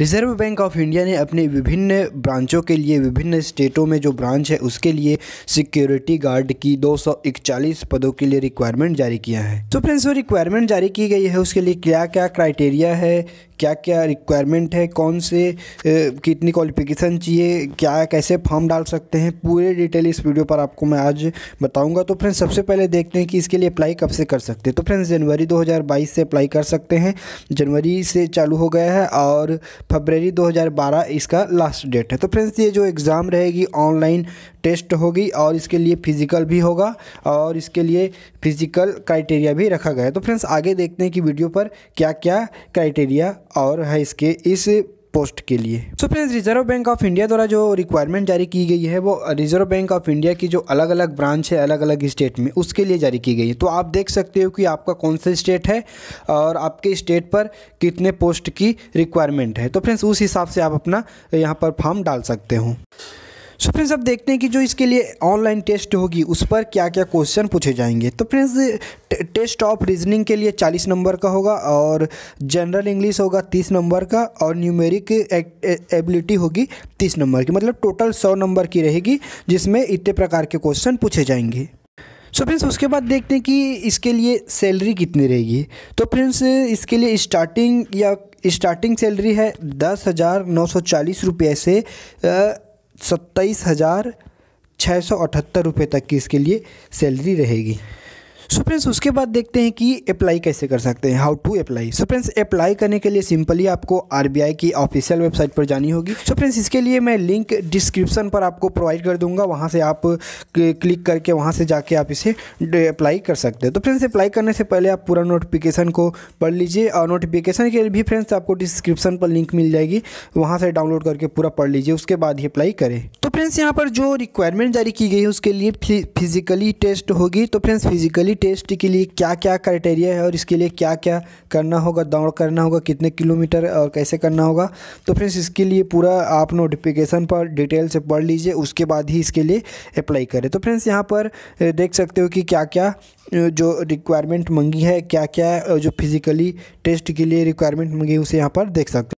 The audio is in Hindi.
रिजर्व बैंक ऑफ इंडिया ने अपने विभिन्न ब्रांचों के लिए विभिन्न स्टेटों में जो ब्रांच है उसके लिए सिक्योरिटी गार्ड की 241 पदों के लिए रिक्वायरमेंट जारी किया है तो फ्रेंड्स वो रिक्वायरमेंट जारी की गई है उसके लिए क्या क्या क्राइटेरिया है क्या क्या रिक्वायरमेंट है कौन से ए, कितनी क्वालिफिकेशन चाहिए क्या कैसे फॉर्म डाल सकते हैं पूरे डिटेल इस वीडियो पर आपको मैं आज बताऊंगा तो फ्रेंड्स सबसे पहले देखते हैं कि इसके लिए अप्लाई कब से कर सकते हैं तो फ्रेंड्स जनवरी 2022 से अप्लाई कर सकते हैं जनवरी से चालू हो गया है और फरवरी 2012 इसका लास्ट डेट है तो फ्रेंड्स ये जो एग्ज़ाम रहेगी ऑनलाइन टेस्ट होगी और इसके लिए फिज़िकल भी होगा और इसके लिए फिज़िकल क्राइटेरिया भी रखा गया है तो फ्रेंड्स आगे देखते हैं कि वीडियो पर क्या क्या क्राइटेरिया और है इसके इस पोस्ट के लिए so friends reserve bank of India द्वारा जो रिक्वायरमेंट जारी की गई है वो रिजर्व बैंक ऑफ इंडिया की जो अलग अलग ब्रांच है अलग अलग स्टेट में उसके लिए जारी की गई है तो आप देख सकते हो कि आपका कौन सा स्टेट है और आपके स्टेट पर कितने पोस्ट की रिक्वायरमेंट है तो फ्रेंड्स उस हिसाब से आप अपना यहाँ पर फॉर्म डाल सकते हो सो फ्रेंड्स अब देखते हैं कि जो इसके लिए ऑनलाइन टेस्ट होगी उस पर क्या क्या क्वेश्चन पूछे जाएंगे तो फ्रेंड्स टेस्ट ऑफ रीजनिंग के लिए 40 नंबर का होगा और जनरल इंग्लिश होगा 30 नंबर का और न्यूमेरिक एबिलिटी होगी 30 नंबर की मतलब टोटल 100 नंबर की रहेगी जिसमें इतने प्रकार के क्वेश्चन पूछे जाएंगे सो so फ्रेंड्स उसके बाद देखते हैं कि इसके लिए सैलरी कितनी रहेगी तो फ्रेंड्स इसके लिए स्टार्टिंग या स्टार्टिंग सैलरी है दस हज़ार नौ सौ चालीस रुपये से सत्ताईस हज़ार छः सौ अठहत्तर रुपये तक की इसके लिए सैलरी रहेगी सो फ्रेंड्स उसके बाद देखते हैं कि अप्लाई कैसे कर सकते हैं how to apply so friends apply करने के लिए सिंपली आपको आर की ऑफिशियल वेबसाइट पर जानी होगी सो so फ्रेंड्स इसके लिए मैं लिंक डिस्क्रिप्शन पर आपको प्रोवाइड कर दूंगा वहाँ से आप क्लिक करके वहाँ से जाके आप इसे अप्लाई कर सकते हैं तो फ्रेंड्स अप्लाई करने से पहले आप पूरा नोटिफिकेशन को पढ़ लीजिए और नोटिफिकेशन के भी फ्रेंड्स आपको डिस्क्रिप्शन पर लिंक मिल जाएगी वहाँ से डाउनलोड करके पूरा पढ़ लीजिए उसके बाद ही अप्लाई करें तो फ्रेंड्स यहाँ पर जो रिक्वायरमेंट जारी की गई है उसके लिए फिजिकली टेस्ट होगी तो फ्रेंड्स फिजिकली टेस्ट के लिए क्या क्या क्राइटेरिया है और इसके लिए क्या क्या करना होगा दौड़ करना होगा कितने किलोमीटर और कैसे करना होगा तो फ्रेंड्स इसके लिए पूरा आप नोटिफिकेशन पर डिटेल से पढ़ लीजिए उसके बाद ही इसके लिए अप्लाई करें तो फ्रेंड्स यहाँ पर देख सकते हो कि क्या क्या जो रिक्वायरमेंट मंगी है क्या क्या जो फिज़िकली टेस्ट के लिए रिक्वायरमेंट मंगी है उसे यहाँ पर देख सकते हो